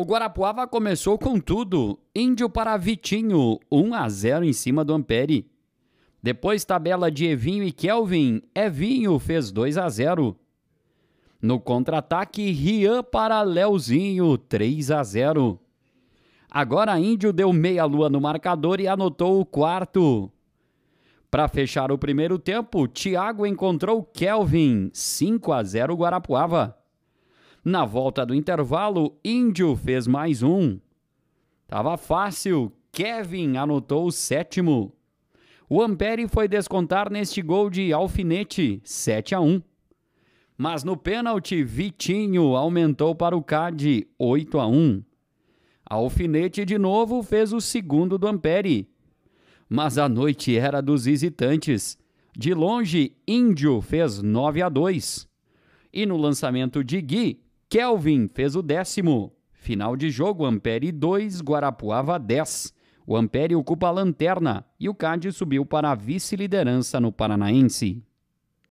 O Guarapuava começou com tudo. Índio para Vitinho, 1 a 0 em cima do Ampere. Depois tabela de Evinho e Kelvin, Evinho fez 2 a 0. No contra-ataque, Rian para Leozinho, 3 a 0. Agora Índio deu meia lua no marcador e anotou o quarto. Para fechar o primeiro tempo, Thiago encontrou Kelvin, 5 a 0 Guarapuava. Na volta do intervalo, Índio fez mais um. Tava fácil, Kevin anotou o sétimo. O Ampere foi descontar neste gol de alfinete, 7 a 1. Mas no pênalti, Vitinho aumentou para o CAD, 8 a 1. alfinete de novo fez o segundo do Ampere. Mas a noite era dos visitantes. De longe, Índio fez 9 a 2. E no lançamento de Gui, Kelvin fez o décimo. Final de jogo, Ampere 2, Guarapuava 10. O Ampere ocupa a lanterna e o Cade subiu para a vice-liderança no Paranaense.